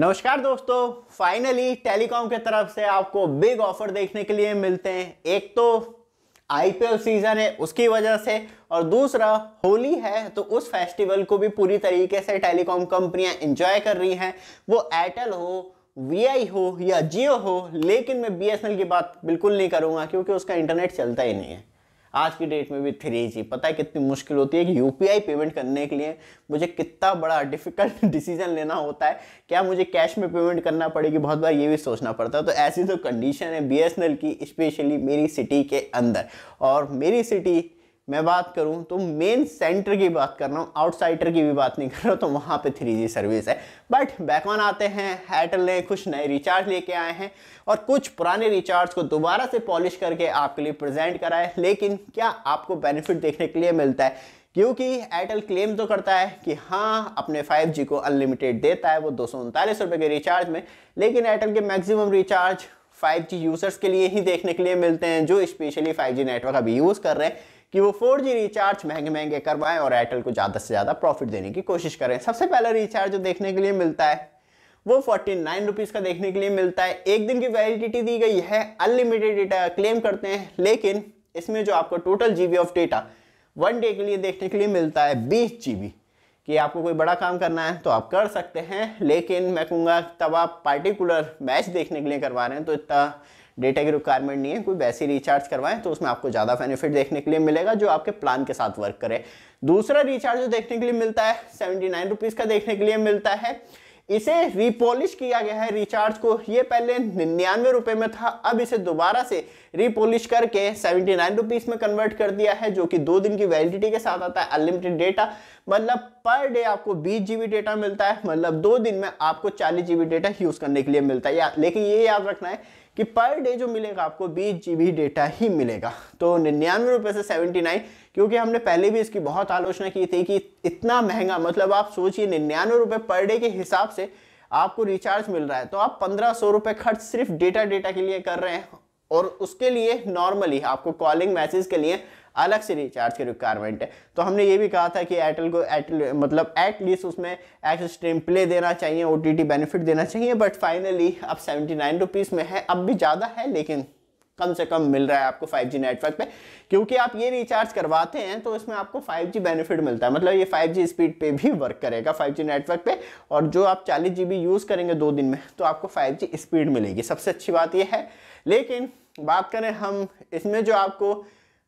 नमस्कार दोस्तों finally telecom के तरफ से आपको बिग ऑफर देखने के लिए मिलते हैं एक तो आईपीएल सीजन है उसकी वजह से और दूसरा होली है तो उस फेस्टिवल को भी पूरी तरीके से टेलीकॉम कंपनियां एंजॉय कर रही हैं वो एयरटेल हो वीआई हो या जियो हो लेकिन मैं बीएसएनएल की बात बिल्कुल नहीं करूंगा क्योंकि उसका इंटरनेट चलता ही नहीं है आज की डेट में भी थ्री जी पता है कितनी मुश्किल होती है कि यू पेमेंट करने के लिए मुझे कितना बड़ा डिफिकल्ट डिसीजन लेना होता है क्या मुझे कैश में पेमेंट करना पड़ेगी बहुत बार ये भी सोचना पड़ता है तो ऐसी तो कंडीशन है बी की स्पेशली मेरी सिटी के अंदर और मेरी सिटी मैं बात करूं तो मेन सेंटर की बात कर रहा हूं आउटसाइडर की भी बात नहीं कर रहा तो वहां पे थ्री जी सर्विस है बट बैकवान आते हैं हैटल ने कुछ नए रिचार्ज लेके आए हैं और कुछ पुराने रिचार्ज को दोबारा से पॉलिश करके आपके लिए प्रेजेंट कराए लेकिन क्या आपको बेनिफिट देखने के लिए मिलता है क्योंकि एयरटेल क्लेम तो करता है कि हाँ अपने 5G को अनलिमिटेड देता है वो दो सौ के रिचार्ज में लेकिन एयरटेल के मैक्सिमम रिचार्ज 5G यूज़र्स के लिए ही देखने के लिए मिलते हैं जो स्पेशली 5G नेटवर्क अभी यूज़ कर रहे हैं कि वो जी रिचार्ज महंगे महंगे करवाएं और एयरटेल को ज़्यादा से ज़्यादा प्रॉफिट देने की कोशिश करें सबसे पहला रिचार्ज जो देखने के लिए मिलता है वो फोर्टी नाइन रुपीज़ का देखने के लिए मिलता है एक दिन की वैलिडिटी दी गई है अनलिमिटेड डेटा क्लेम करते हैं लेकिन इसमें जो आपको total G of data one day के लिए देखने के लिए मिलता है बीस जी कि आपको कोई बड़ा काम करना है तो आप कर सकते हैं लेकिन मैं कहूँगा तब आप पार्टिकुलर मैच देखने के लिए करवा रहे हैं तो इतना डेटा की रिक्वायरमेंट नहीं है कोई वैसे रिचार्ज करवाएं तो उसमें आपको ज़्यादा बेनिफिट देखने के लिए मिलेगा जो आपके प्लान के साथ वर्क करे दूसरा रिचार्ज जो देखने के लिए मिलता है सेवेंटी नाइन रुपीज़ का देखने के लिए मिलता है इसे रिपोलिश किया गया है रिचार्ज को ये पहले निन्यानवे रुपए में था अब इसे दोबारा से रिपोलिश करके सेवेंटी नाइन रुपीज़ में कन्वर्ट कर दिया है जो कि दो दिन की वैलिडिटी के साथ आता है अनलिमिटेड डेटा मतलब पर डे आपको बीस जी डेटा मिलता है मतलब दो दिन में आपको चालीस जी डेटा यूज़ करने के लिए मिलता है या लेकिन ये याद रखना है कि पर डे जो मिलेगा आपको बीस जी डेटा ही मिलेगा तो निन्यानवे रुपये से सेवेंटी नाइन क्योंकि हमने पहले भी इसकी बहुत आलोचना की थी कि इतना महंगा मतलब आप सोचिए निन्यानवे रुपये पर डे के हिसाब से आपको रिचार्ज मिल रहा है तो आप पंद्रह सौ रुपये खर्च सिर्फ डेटा डेटा के लिए कर रहे हैं और उसके लिए नॉर्मली आपको कॉलिंग मैसेज के लिए अलग से रिचार्ज की रिक्वायरमेंट है तो हमने ये भी कहा था कि एयरटेल को एयरटेल मतलब एटलीस्ट उसमें एक्सेस स्ट्रीम प्ले देना चाहिए ओ बेनिफिट देना चाहिए बट फाइनली अब सेवेंटी नाइन रुपीज़ में है अब भी ज़्यादा है लेकिन कम से कम मिल रहा है आपको 5G नेटवर्क पे क्योंकि आप ये रिचार्ज करवाते हैं तो इसमें आपको 5G बेनिफिट मिलता है मतलब ये 5G स्पीड पे भी वर्क करेगा 5G नेटवर्क पे और जो आप चालीस जी यूज़ करेंगे दो दिन में तो आपको 5G स्पीड मिलेगी सबसे अच्छी बात ये है लेकिन बात करें हम इसमें जो आपको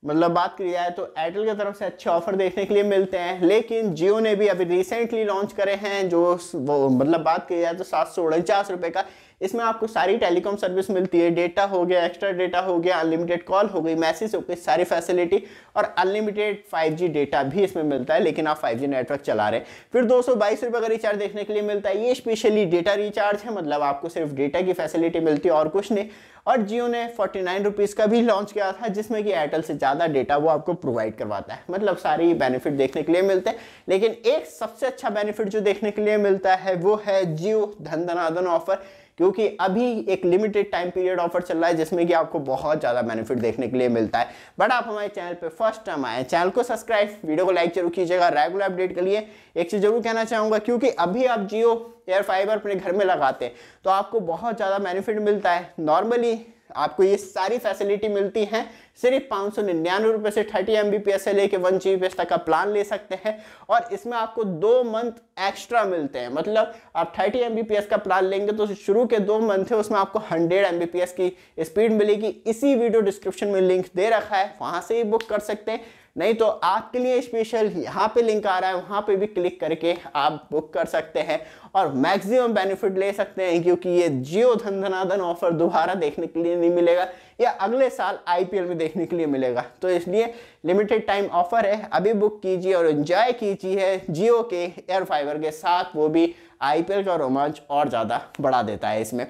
मतलब बात की जाए तो एयरटेल की तरफ से अच्छे ऑफर देखने के लिए मिलते हैं लेकिन जियो ने भी अभी रिसेंटली लॉन्च करे हैं जो वो मतलब बात की जाए तो सात सौ उनचास रुपये का इसमें आपको सारी टेलीकॉम सर्विस मिलती है डेटा हो गया एक्स्ट्रा डेटा हो गया अनलिमिटेड कॉल हो गई मैसेज हो गई सारी फैसिलिटी और अनलिमिटेड 5G डेटा भी इसमें मिलता है लेकिन आप 5G नेटवर्क चला रहे हैं फिर दो सौ का रिचार्ज देखने के लिए मिलता है ये स्पेशली डेटा रिचार्ज है मतलब आपको सिर्फ डेटा की फैसिलिटी मिलती है और कुछ नहीं और जियो ने फोर्टी नाइन का भी लॉन्च किया था जिसमें कि एयरटेल से ज़्यादा डेटा वो आपको प्रोवाइड करवाता है मतलब सारी बेनिफिट देखने के लिए मिलते हैं लेकिन एक सबसे अच्छा बेनिफिट जो देखने के लिए मिलता है वो है जियो धन धनाधन ऑफर क्योंकि अभी एक लिमिटेड टाइम पीरियड ऑफर चल रहा है जिसमें कि आपको बहुत ज़्यादा बेनिफिट देखने के लिए मिलता है बट आप हमारे चैनल पर फर्स्ट टाइम आए चैनल को सब्सक्राइब वीडियो को लाइक जरूर कीजिएगा रेगुलर अपडेट के लिए एक चीज़ जरूर कहना चाहूँगा क्योंकि अभी आप जियो एयर फाइबर अपने घर में लगाते हैं तो आपको बहुत ज़्यादा बेनिफिट मिलता है नॉर्मली आपको ये सारी फैसिलिटी मिलती है सिर्फ पाँच सौ निन्यानवे रुपये से thirty M B P S से लेके वन जी बी एस तक का प्लान ले सकते हैं और इसमें आपको दो मंथ एक्स्ट्रा मिलते हैं मतलब आप thirty M B P S का प्लान लेंगे तो शुरू के दो मंथ है उसमें आपको hundred M B P S की स्पीड मिलेगी इसी वीडियो डिस्क्रिप्शन में लिंक दे रखा है वहाँ से ही बुक कर सकते हैं नहीं तो आपके लिए स्पेशल यहाँ पे लिंक आ रहा है वहाँ पे भी क्लिक करके आप बुक कर सकते हैं और मैक्सिमम बेनिफिट ले सकते हैं क्योंकि ये जियो धन धनाधन ऑफर दोबारा देखने के लिए नहीं मिलेगा या अगले साल आईपीएल में देखने के लिए मिलेगा तो इसलिए लिमिटेड टाइम ऑफर है अभी बुक कीजिए और इन्जॉय कीजिए जियो के एयर फाइबर के साथ वो भी आई का रोमांच और ज़्यादा बढ़ा देता है इसमें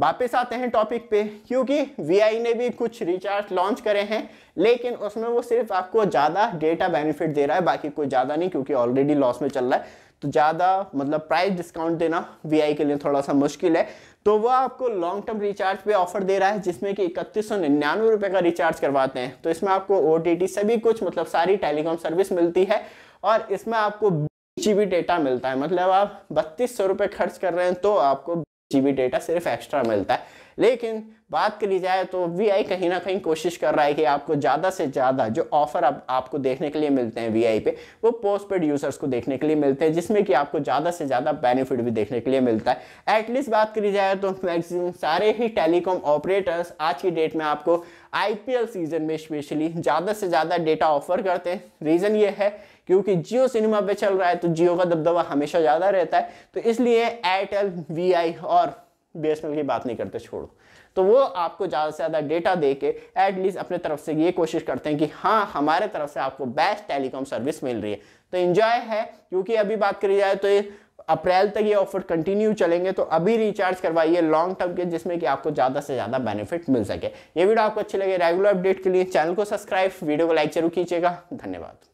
वापस आते हैं टॉपिक पे क्योंकि वी ने भी कुछ रिचार्ज लॉन्च करे हैं लेकिन उसमें वो सिर्फ आपको ज़्यादा डेटा बेनिफिट दे रहा है बाकी कोई ज़्यादा नहीं क्योंकि ऑलरेडी लॉस में चल रहा है तो ज़्यादा मतलब प्राइस डिस्काउंट देना वी के लिए थोड़ा सा मुश्किल है तो वह आपको लॉन्ग टर्म रिचार्ज पे ऑफर दे रहा है जिसमें कि इकतीस सौ निन्यानवे रुपये का रिचार्ज करवाते हैं तो इसमें आपको ओ सभी कुछ मतलब सारी टेलीकॉम सर्विस मिलती है और इसमें आपको जी डेटा मिलता है मतलब आप बत्तीस सौ रुपये खर्च कर रहे हैं तो आपको जी डेटा सिर्फ एक्स्ट्रा मिलता है लेकिन बात करी जाए तो वी आई कहीं ना कहीं कोशिश कर रहा है कि आपको ज़्यादा से ज़्यादा जो ऑफ़र आप, आपको देखने के लिए मिलते हैं वी आई पे वो पोस्ट पेड यूज़र्स को देखने के लिए मिलते हैं जिसमें कि आपको ज़्यादा से ज़्यादा बेनिफिट भी देखने के लिए मिलता है एटलीस्ट बात करी जाए तो मैक्सिमम सारे ही टेलीकॉम ऑपरेटर्स आज की डेट में आपको आई पी एल सीज़न में स्पेशली ज़्यादा से ज़्यादा डेटा ऑफर करते हैं रीज़न ये है क्योंकि जियो सिनेमा पे चल रहा है तो जियो का दबदबा हमेशा ज़्यादा रहता है तो इसलिए एयरटेल वी और बी की बात नहीं करते छोड़ो तो वो आपको ज़्यादा से ज़्यादा डेटा दे के एटलीस्ट अपने तरफ से ये कोशिश करते हैं कि हाँ हमारे तरफ से आपको बेस्ट टेलीकॉम सर्विस मिल रही है तो इन्जॉय है क्योंकि अभी बात करी जाए तो ये अप्रैल तक ये ऑफर कंटिन्यू चलेंगे तो अभी रिचार्ज करवाइए लॉन्ग टर्म के जिसमें कि आपको ज़्यादा से ज़्यादा बेनिफिट मिल सके ये वीडियो आपको अच्छी लगे रेगुलर अपडेट के लिए चैनल को सब्सक्राइब वीडियो को लाइक जरूर कीजिएगा धन्यवाद